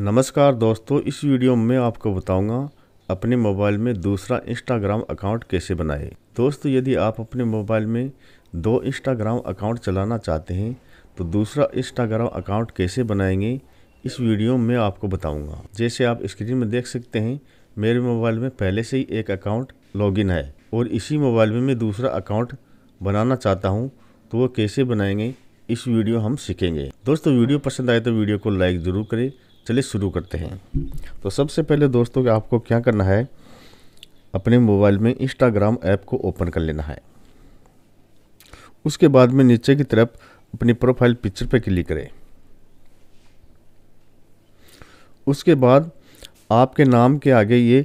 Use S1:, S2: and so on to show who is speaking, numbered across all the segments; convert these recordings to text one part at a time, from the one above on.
S1: नमस्कार दोस्तों इस वीडियो में आपको बताऊंगा अपने मोबाइल में दूसरा इंस्टाग्राम अकाउंट कैसे बनाएं दोस्तों यदि आप अपने मोबाइल में दो इंस्टाग्राम अकाउंट चलाना चाहते हैं तो दूसरा इंस्टाग्राम अकाउंट कैसे बनाएंगे इस वीडियो में आपको बताऊंगा जैसे आप स्क्रीन में देख सकते हैं मेरे मोबाइल में पहले से ही एक अकाउंट लॉग है और इसी मोबाइल में मैं दूसरा अकाउंट बनाना चाहता हूँ तो वो कैसे बनाएंगे इस वीडियो हम सीखेंगे दोस्तों वीडियो पसंद आए तो वीडियो को लाइक ज़रूर करें चलिए शुरू करते हैं तो सबसे पहले दोस्तों कि आपको क्या करना है अपने मोबाइल में इंस्टाग्राम ऐप को ओपन कर लेना है उसके बाद में नीचे की तरफ अपनी प्रोफाइल पिक्चर पर क्लिक करें उसके बाद आपके नाम के आगे ये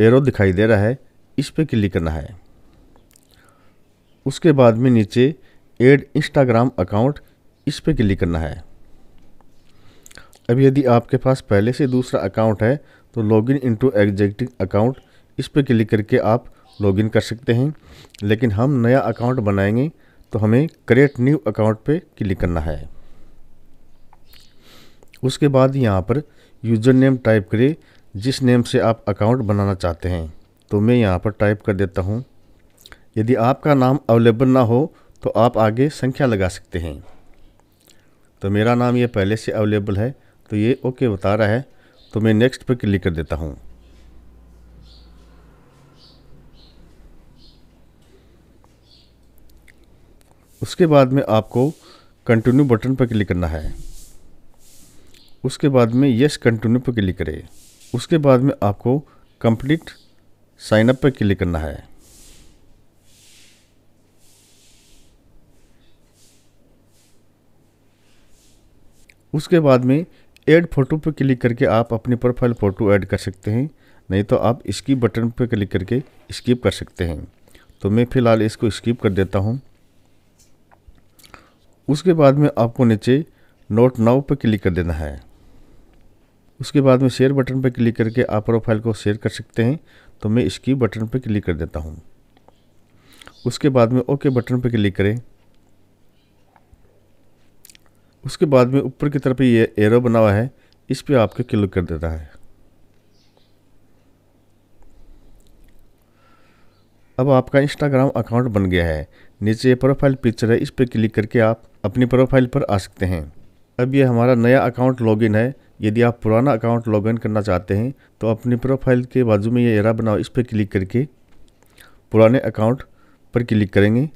S1: एरो दिखाई दे रहा है इस पर क्लिक करना है उसके बाद में नीचे एड इंस्टाग्राम अकाउंट इस पर क्लिक करना है अब यदि आपके पास पहले से दूसरा अकाउंट है तो लॉगिन इनटू एग्जेक्टिंग अकाउंट इस पर क्लिक करके आप लॉगिन कर सकते हैं लेकिन हम नया अकाउंट बनाएंगे तो हमें क्रिएट न्यू अकाउंट पे क्लिक करना है उसके बाद यहाँ पर यूज़र नेम टाइप करें जिस नेम से आप अकाउंट बनाना चाहते हैं तो मैं यहाँ पर टाइप कर देता हूँ यदि आपका नाम अवेलेबल ना हो तो आप आगे संख्या लगा सकते हैं तो मेरा नाम ये पहले से अवेलेबल है तो ये ओके बता रहा है तो मैं नेक्स्ट पर क्लिक कर देता हूँ उसके बाद में आपको कंटिन्यू बटन पर क्लिक करना है उसके बाद में यस कंटिन्यू पर क्लिक करें उसके बाद में आपको कंप्लीट साइन अप पर क्लिक करना है उसके बाद में ऐड फ़ोटो पर क्लिक करके आप अपनी प्रोफाइल फ़ोटो ऐड कर सकते हैं नहीं तो आप स्किप बटन पर क्लिक करके स्किप कर सकते हैं तो मैं फ़िलहाल इसको स्किप कर देता हूँ उसके बाद में आपको नीचे नोट नाउ पर क्लिक कर देना है उसके बाद में शेयर बटन पर क्लिक करके आप प्रोफाइल को शेयर कर सकते हैं तो मैं इसकी बटन पर क्लिक कर देता हूँ उसके बाद में ओके बटन पर क्लिक करें उसके बाद में ऊपर की तरफ ये एरो बना हुआ है इस पर आपके क्लिक कर देता है अब आपका इंस्टाग्राम अकाउंट बन गया है नीचे प्रोफाइल पिक्चर है इस पर क्लिक करके आप अपनी प्रोफाइल पर आ सकते हैं अब ये हमारा नया अकाउंट लॉगिन है यदि आप पुराना अकाउंट लॉगिन करना चाहते हैं तो अपनी प्रोफाइल के बाजू में ये एरा बनाओ इस पर क्लिक करके पुराने अकाउंट पर क्लिक करेंगे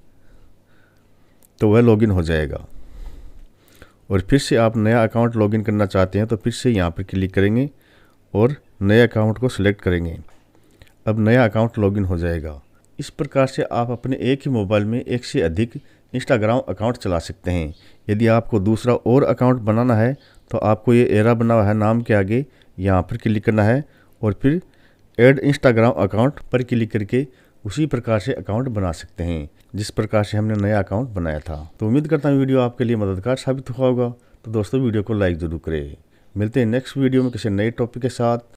S1: तो वह लॉगिन हो जाएगा और फिर से आप नया अकाउंट लॉगिन करना चाहते हैं तो फिर से यहाँ पर क्लिक करेंगे और नए अकाउंट को सिलेक्ट करेंगे अब नया अकाउंट लॉगिन हो जाएगा इस प्रकार से आप अपने एक ही मोबाइल में एक से अधिक इंस्टाग्राम अकाउंट चला सकते हैं यदि आपको दूसरा और अकाउंट बनाना है तो आपको ये एरा बना हुआ है नाम के आगे यहाँ पर क्लिक करना है और फिर ऐड इंस्टाग्राम अकाउंट पर क्लिक करके उसी प्रकार से अकाउंट बना सकते हैं जिस प्रकार से हमने नया अकाउंट बनाया था तो उम्मीद करता हूँ वीडियो आपके लिए मददगार साबित हुआ होगा तो दोस्तों वीडियो को लाइक ज़रूर करें मिलते हैं नेक्स्ट वीडियो में किसी नए टॉपिक के साथ